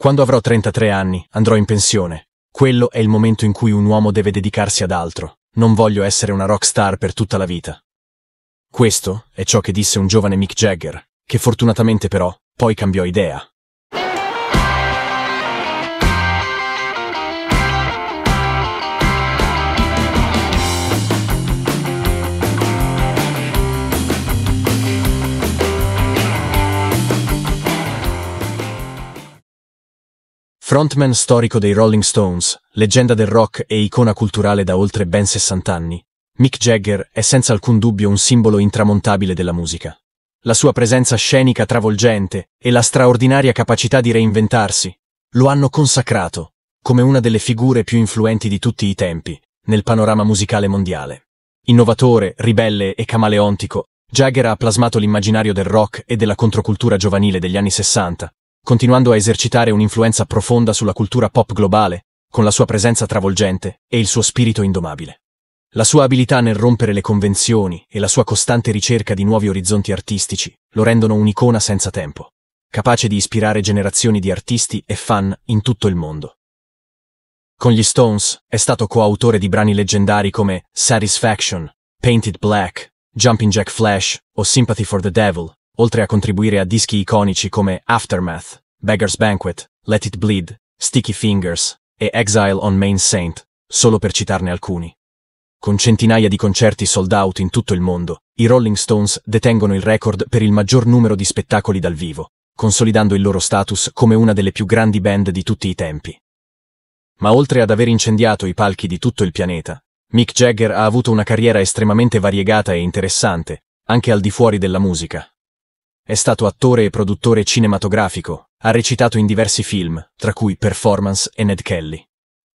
Quando avrò 33 anni, andrò in pensione. Quello è il momento in cui un uomo deve dedicarsi ad altro. Non voglio essere una rock star per tutta la vita. Questo è ciò che disse un giovane Mick Jagger, che fortunatamente però poi cambiò idea. Frontman storico dei Rolling Stones, leggenda del rock e icona culturale da oltre ben 60 anni, Mick Jagger è senza alcun dubbio un simbolo intramontabile della musica. La sua presenza scenica travolgente e la straordinaria capacità di reinventarsi lo hanno consacrato come una delle figure più influenti di tutti i tempi nel panorama musicale mondiale. Innovatore, ribelle e camaleontico, Jagger ha plasmato l'immaginario del rock e della controcultura giovanile degli anni 60, continuando a esercitare un'influenza profonda sulla cultura pop globale, con la sua presenza travolgente e il suo spirito indomabile. La sua abilità nel rompere le convenzioni e la sua costante ricerca di nuovi orizzonti artistici lo rendono un'icona senza tempo, capace di ispirare generazioni di artisti e fan in tutto il mondo. Con gli Stones è stato coautore di brani leggendari come Satisfaction, Painted Black, Jumping Jack Flash o Sympathy for the Devil, oltre a contribuire a dischi iconici come Aftermath, Beggar's Banquet, Let It Bleed, Sticky Fingers e Exile on Main Saint, solo per citarne alcuni. Con centinaia di concerti sold out in tutto il mondo, i Rolling Stones detengono il record per il maggior numero di spettacoli dal vivo, consolidando il loro status come una delle più grandi band di tutti i tempi. Ma oltre ad aver incendiato i palchi di tutto il pianeta, Mick Jagger ha avuto una carriera estremamente variegata e interessante, anche al di fuori della musica. È stato attore e produttore cinematografico, ha recitato in diversi film, tra cui Performance e Ned Kelly.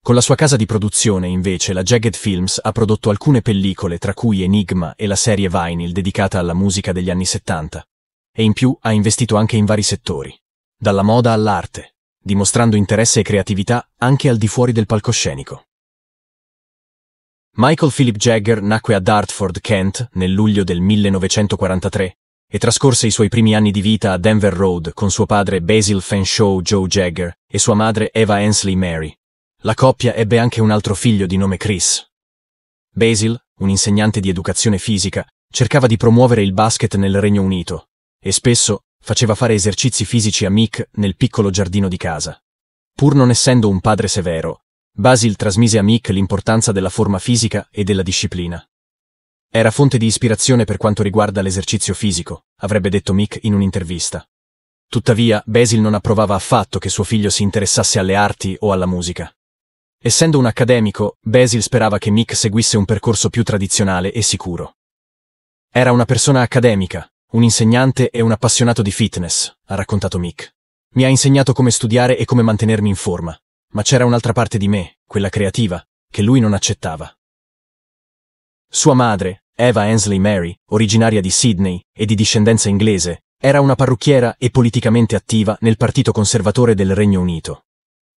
Con la sua casa di produzione, invece, la Jagged Films ha prodotto alcune pellicole, tra cui Enigma e la serie Vinyl dedicata alla musica degli anni 70. E in più ha investito anche in vari settori, dalla moda all'arte, dimostrando interesse e creatività anche al di fuori del palcoscenico. Michael Philip Jagger nacque a Dartford, Kent, nel luglio del 1943 e trascorse i suoi primi anni di vita a Denver Road con suo padre Basil Fenshaw Joe Jagger e sua madre Eva Hensley Mary. La coppia ebbe anche un altro figlio di nome Chris. Basil, un insegnante di educazione fisica, cercava di promuovere il basket nel Regno Unito e spesso faceva fare esercizi fisici a Mick nel piccolo giardino di casa. Pur non essendo un padre severo, Basil trasmise a Mick l'importanza della forma fisica e della disciplina. Era fonte di ispirazione per quanto riguarda l'esercizio fisico, avrebbe detto Mick in un'intervista. Tuttavia, Basil non approvava affatto che suo figlio si interessasse alle arti o alla musica. Essendo un accademico, Basil sperava che Mick seguisse un percorso più tradizionale e sicuro. Era una persona accademica, un insegnante e un appassionato di fitness, ha raccontato Mick. Mi ha insegnato come studiare e come mantenermi in forma, ma c'era un'altra parte di me, quella creativa, che lui non accettava. Sua madre, Eva Ansley Mary, originaria di Sydney e di discendenza inglese, era una parrucchiera e politicamente attiva nel Partito Conservatore del Regno Unito.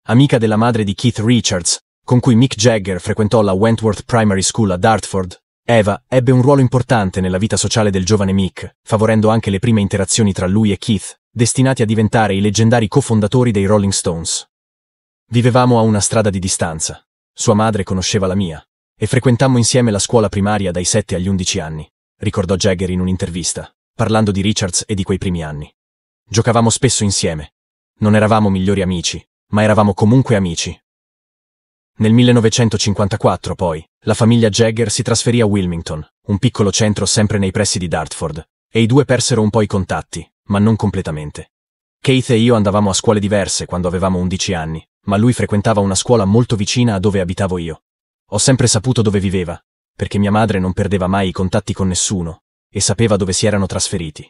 Amica della madre di Keith Richards, con cui Mick Jagger frequentò la Wentworth Primary School a Dartford, Eva ebbe un ruolo importante nella vita sociale del giovane Mick, favorendo anche le prime interazioni tra lui e Keith, destinati a diventare i leggendari cofondatori dei Rolling Stones. Vivevamo a una strada di distanza. Sua madre conosceva la mia, e frequentammo insieme la scuola primaria dai 7 agli 11 anni, ricordò Jagger in un'intervista, parlando di Richards e di quei primi anni. Giocavamo spesso insieme. Non eravamo migliori amici, ma eravamo comunque amici. Nel 1954, poi, la famiglia Jagger si trasferì a Wilmington, un piccolo centro sempre nei pressi di Dartford, e i due persero un po' i contatti, ma non completamente. Keith e io andavamo a scuole diverse quando avevamo 11 anni, ma lui frequentava una scuola molto vicina a dove abitavo io, ho sempre saputo dove viveva, perché mia madre non perdeva mai i contatti con nessuno e sapeva dove si erano trasferiti.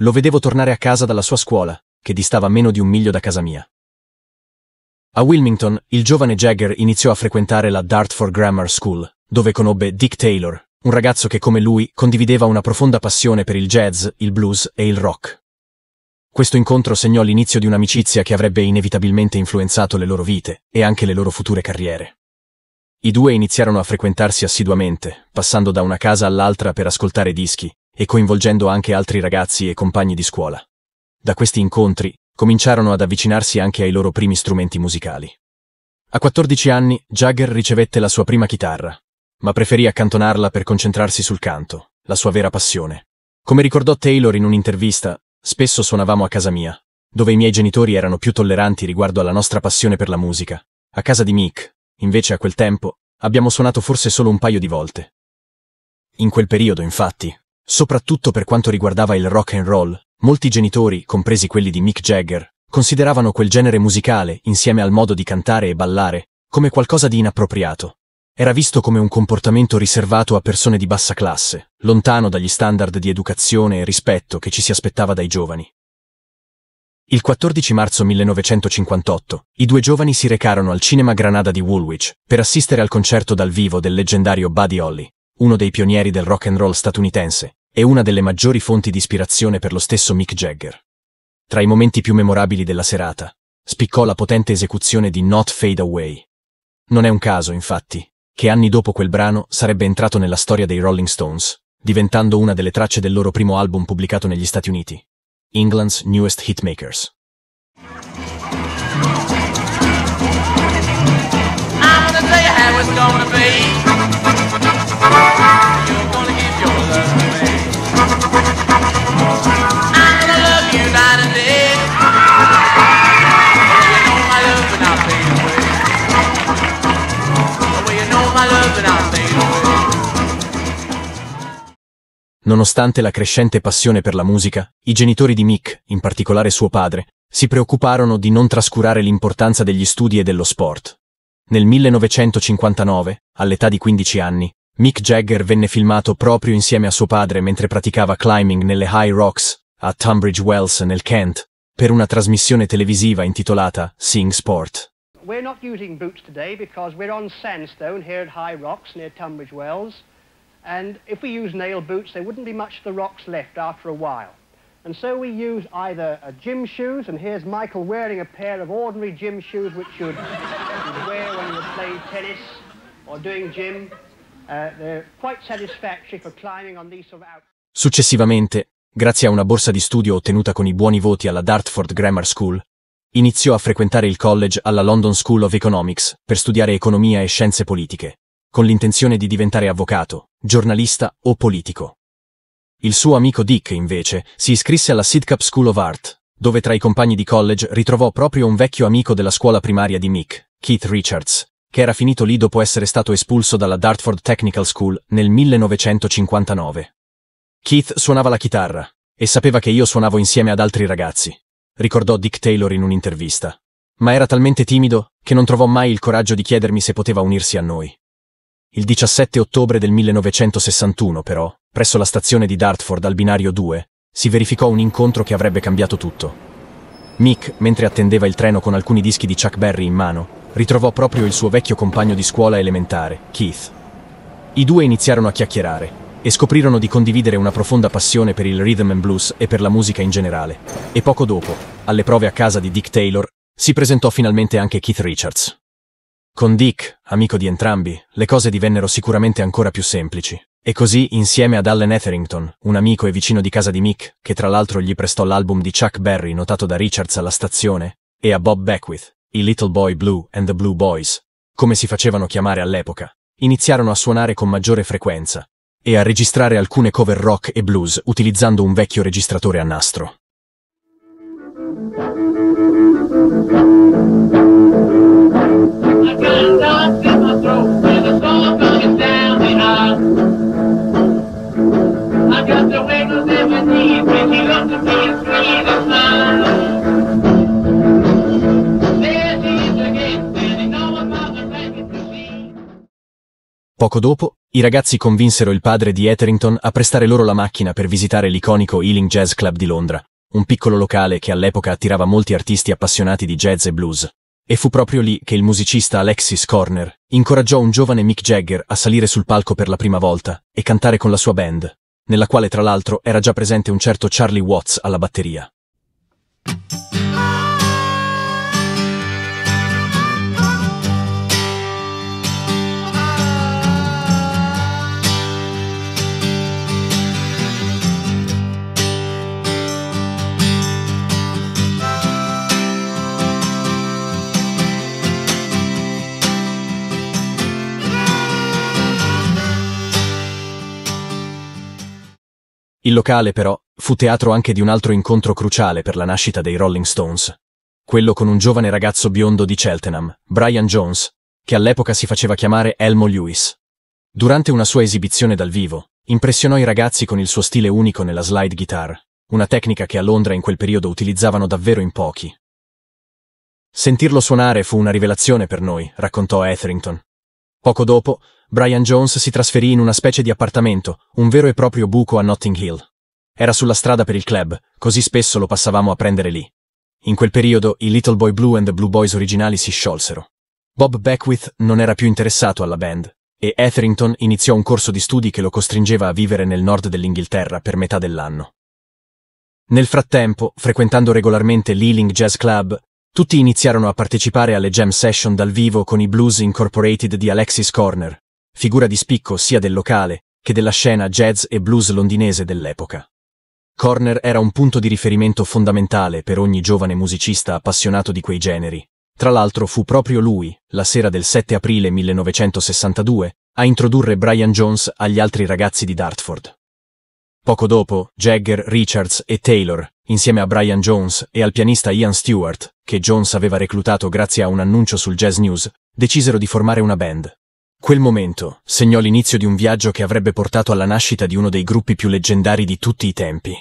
Lo vedevo tornare a casa dalla sua scuola, che distava meno di un miglio da casa mia. A Wilmington, il giovane Jagger iniziò a frequentare la Dartford Grammar School, dove conobbe Dick Taylor, un ragazzo che come lui condivideva una profonda passione per il jazz, il blues e il rock. Questo incontro segnò l'inizio di un'amicizia che avrebbe inevitabilmente influenzato le loro vite e anche le loro future carriere. I due iniziarono a frequentarsi assiduamente, passando da una casa all'altra per ascoltare dischi e coinvolgendo anche altri ragazzi e compagni di scuola. Da questi incontri cominciarono ad avvicinarsi anche ai loro primi strumenti musicali. A 14 anni Jagger ricevette la sua prima chitarra, ma preferì accantonarla per concentrarsi sul canto, la sua vera passione. Come ricordò Taylor in un'intervista, spesso suonavamo a casa mia, dove i miei genitori erano più tolleranti riguardo alla nostra passione per la musica. A casa di Mick, Invece a quel tempo abbiamo suonato forse solo un paio di volte. In quel periodo, infatti, soprattutto per quanto riguardava il rock and roll, molti genitori, compresi quelli di Mick Jagger, consideravano quel genere musicale, insieme al modo di cantare e ballare, come qualcosa di inappropriato. Era visto come un comportamento riservato a persone di bassa classe, lontano dagli standard di educazione e rispetto che ci si aspettava dai giovani. Il 14 marzo 1958, i due giovani si recarono al Cinema Granada di Woolwich per assistere al concerto dal vivo del leggendario Buddy Holly, uno dei pionieri del rock and roll statunitense e una delle maggiori fonti di ispirazione per lo stesso Mick Jagger. Tra i momenti più memorabili della serata, spiccò la potente esecuzione di Not Fade Away. Non è un caso, infatti, che anni dopo quel brano sarebbe entrato nella storia dei Rolling Stones, diventando una delle tracce del loro primo album pubblicato negli Stati Uniti. England's newest hitmakers. I'm gonna tell you how it's gonna be. Nonostante la crescente passione per la musica, i genitori di Mick, in particolare suo padre, si preoccuparono di non trascurare l'importanza degli studi e dello sport. Nel 1959, all'età di 15 anni, Mick Jagger venne filmato proprio insieme a suo padre mentre praticava climbing nelle High Rocks, a Tunbridge Wells nel Kent, per una trasmissione televisiva intitolata Seeing Sport. We're not using boots today because we're on sandstone here at High Rocks near Tunbridge Wells. And if we use nail boots, there wouldn't be much of the rocks left after a while. And so we use either uh, gym shoes, and here's Michael wearing a pair of ordinary gym shoes which you'd, you'd wear when you were playing tennis or doing gym. Uh, they're quite satisfactory for climbing on these sort of out Successivamente, grazie a una borsa di studio ottenuta con i buoni voti alla Dartford Grammar School, iniziò a frequentare il college alla London School of Economics per studiare economia e scienze politiche con l'intenzione di diventare avvocato, giornalista o politico. Il suo amico Dick, invece, si iscrisse alla Sidcup School of Art, dove tra i compagni di college ritrovò proprio un vecchio amico della scuola primaria di Mick, Keith Richards, che era finito lì dopo essere stato espulso dalla Dartford Technical School nel 1959. Keith suonava la chitarra e sapeva che io suonavo insieme ad altri ragazzi, ricordò Dick Taylor in un'intervista. Ma era talmente timido che non trovò mai il coraggio di chiedermi se poteva unirsi a noi. Il 17 ottobre del 1961, però, presso la stazione di Dartford al binario 2, si verificò un incontro che avrebbe cambiato tutto. Mick, mentre attendeva il treno con alcuni dischi di Chuck Berry in mano, ritrovò proprio il suo vecchio compagno di scuola elementare, Keith. I due iniziarono a chiacchierare e scoprirono di condividere una profonda passione per il rhythm and blues e per la musica in generale. E poco dopo, alle prove a casa di Dick Taylor, si presentò finalmente anche Keith Richards. Con Dick, amico di entrambi, le cose divennero sicuramente ancora più semplici. E così, insieme ad Allen Etherington, un amico e vicino di casa di Mick, che tra l'altro gli prestò l'album di Chuck Berry notato da Richards alla stazione, e a Bob Beckwith, i Little Boy Blue and the Blue Boys, come si facevano chiamare all'epoca, iniziarono a suonare con maggiore frequenza e a registrare alcune cover rock e blues utilizzando un vecchio registratore a nastro. Poco dopo, i ragazzi convinsero il padre di Etherington a prestare loro la macchina per visitare l'iconico Ealing Jazz Club di Londra, un piccolo locale che all'epoca attirava molti artisti appassionati di jazz e blues. E fu proprio lì che il musicista Alexis Corner incoraggiò un giovane Mick Jagger a salire sul palco per la prima volta e cantare con la sua band, nella quale tra l'altro era già presente un certo Charlie Watts alla batteria. Il locale, però, fu teatro anche di un altro incontro cruciale per la nascita dei Rolling Stones. Quello con un giovane ragazzo biondo di Cheltenham, Brian Jones, che all'epoca si faceva chiamare Elmo Lewis. Durante una sua esibizione dal vivo, impressionò i ragazzi con il suo stile unico nella slide guitar, una tecnica che a Londra in quel periodo utilizzavano davvero in pochi. Sentirlo suonare fu una rivelazione per noi, raccontò Etherington. Poco dopo, Brian Jones si trasferì in una specie di appartamento, un vero e proprio buco a Notting Hill. Era sulla strada per il club, così spesso lo passavamo a prendere lì. In quel periodo i Little Boy Blue and the Blue Boys originali si sciolsero. Bob Beckwith non era più interessato alla band, e Etherington iniziò un corso di studi che lo costringeva a vivere nel nord dell'Inghilterra per metà dell'anno. Nel frattempo, frequentando regolarmente l'Ealing Jazz Club, tutti iniziarono a partecipare alle jam session dal vivo con i Blues Incorporated di Alexis Corner, figura di spicco sia del locale che della scena jazz e blues londinese dell'epoca. Corner era un punto di riferimento fondamentale per ogni giovane musicista appassionato di quei generi. Tra l'altro fu proprio lui, la sera del 7 aprile 1962, a introdurre Brian Jones agli altri ragazzi di Dartford. Poco dopo, Jagger, Richards e Taylor insieme a Brian Jones e al pianista Ian Stewart, che Jones aveva reclutato grazie a un annuncio sul Jazz News, decisero di formare una band. Quel momento segnò l'inizio di un viaggio che avrebbe portato alla nascita di uno dei gruppi più leggendari di tutti i tempi.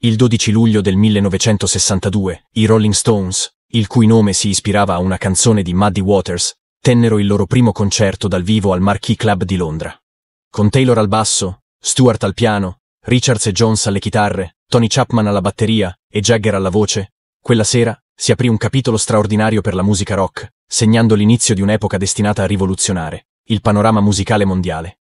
Il 12 luglio del 1962, i Rolling Stones, il cui nome si ispirava a una canzone di Muddy Waters, tennero il loro primo concerto dal vivo al Marquis Club di Londra. Con Taylor al basso, Stewart al piano, Richards e Jones alle chitarre, Tony Chapman alla batteria e Jagger alla voce, quella sera si aprì un capitolo straordinario per la musica rock, segnando l'inizio di un'epoca destinata a rivoluzionare il panorama musicale mondiale.